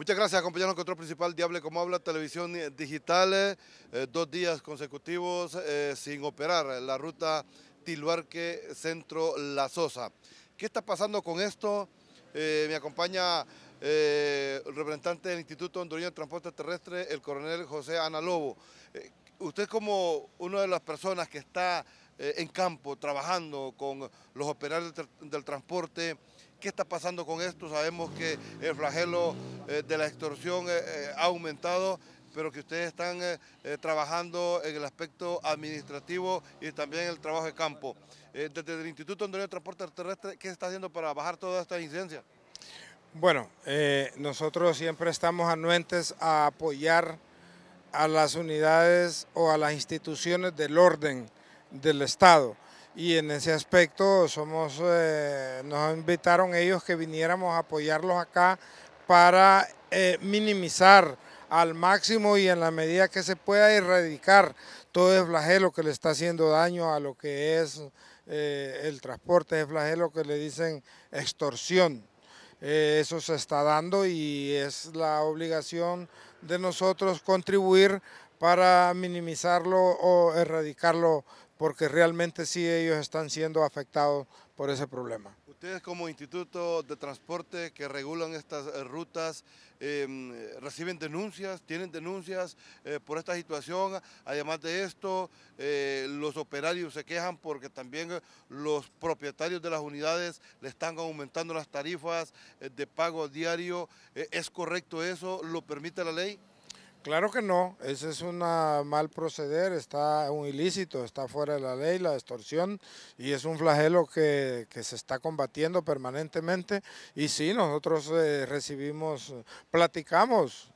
Muchas gracias, acompañarnos en Control Principal Diable Como Habla, Televisión Digital, eh, dos días consecutivos eh, sin operar, eh, la ruta Tiluarque Centro La Sosa. ¿Qué está pasando con esto? me acompaña el representante del Instituto Hondureño de Transporte Terrestre, el coronel José Ana Lobo. usted como una de las personas que está en campo trabajando con los operarios del transporte, qué está pasando con esto. Sabemos que el flagelo eh, de la extorsión eh, eh, ha aumentado pero que ustedes están trabajando en el aspecto administrativo y también en el trabajo de campo. desde el Instituto Hondureño de Transporte Terrestre, ¿qué se está haciendo para bajar toda esta incidencia? Bueno, nosotros siempre estamos anuentes a apoyar a las unidades o a las instituciones del orden del Estado y en ese aspecto somos, eh, nos invitaron ellos que viniéramos a apoyarlos acá para eh, minimizar al máximo y en la medida que se pueda erradicar todo el flagelo que le está haciendo daño a lo que es eh, el transporte, el flagelo que le dicen extorsión. eso se está dando y es la obligación de nosotros contribuir para minimizarlo o erradicarlo, porque realmente sí ellos están siendo afectados por ese problema. Ustedes como Instituto de Transporte que regulan estas eh, rutas, em, ¿reciben denuncias? ¿Tienen denuncias eh, por esta situación? Además de esto, eh, los operarios se quejan porque también los propietarios de las unidades le están aumentando las tarifas de pago diario. ¿Es correcto eso? ¿Lo permite la ley? Claro que no, ese es un mal proceder, está un ilícito, está fuera de la ley, la extorsión, y es un flagelo que, se está combatiendo permanentemente. Y sí, nosotros eh, recibimos, platicamos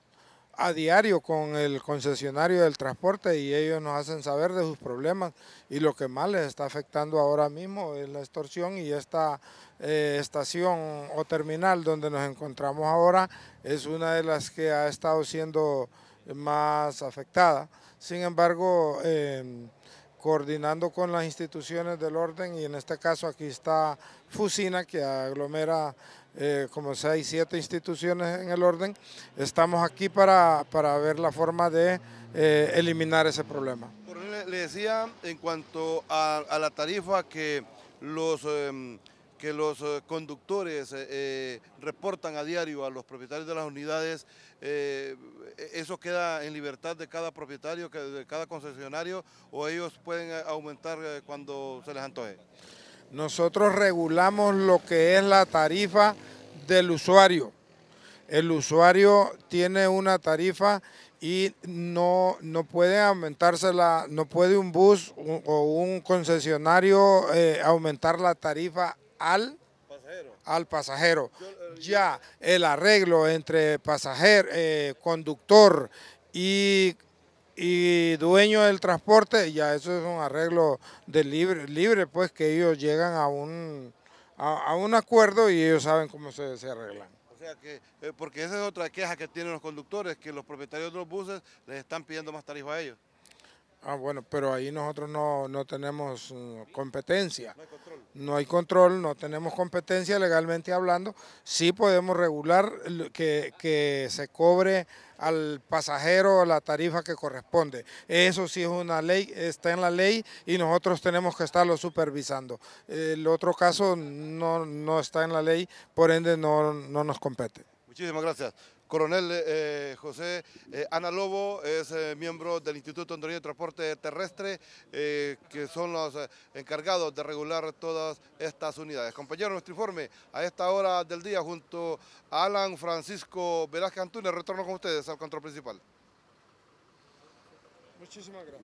a diario con el concesionario del transporte y ellos nos hacen saber de sus problemas y lo que más les está afectando ahora mismo es la extorsión y esta eh, estación o terminal donde nos encontramos ahora es una de las que ha estado siendo más afectada. Sin embargo, em, coordinando con las instituciones del orden y en este caso aquí está Fusina que aglomera eh, como seis, siete instituciones en el orden, estamos aquí para, para ver la forma de eh, eliminar ese problema. le, decía en cuanto a, la tarifa que los... Em, que los eh, conductores eh, eh, reportan a diario a los propietarios de las unidades, eso queda en libertad de cada propietario, de cada concesionario, o ellos pueden aumentar cuando se les antoje. Nosotros regulamos lo que es la tarifa del usuario. El usuario tiene una tarifa y no, no puede aumentarse la, no puede un bus o un concesionario aumentar la tarifa al pasajero. Eh, ya el arreglo entre pasajero, eh, conductor y, dueño del transporte, ya eso es un arreglo de libre, libre pues que ellos llegan a un, a, un acuerdo y ellos saben cómo se, se arreglan. O sea que, eh, porque esa es otra queja que tienen los conductores, que los propietarios de los buses les están pidiendo más tarifa a ellos. Ah, bueno, pero ahí nosotros no, tenemos mm, competencia. No hay, control. no hay control, no tenemos competencia legalmente hablando. Sí podemos regular que, se cobre al pasajero la tarifa que corresponde. Eso sí es una ley, está en la ley y nosotros tenemos que estarlo supervisando. El otro caso no, está en la ley, por ende no nos compete. Muchísimas gracias. Coronel eh, eh, José eh, Ana Lobo es miembro del Instituto Hondureño de Transporte Terrestre, que son los encargados de regular todas estas unidades. Compañero, nuestro informe a esta hora del día junto a Alan Francisco Velázquez Antunes. Retorno con ustedes al control principal. Muchísimas gracias.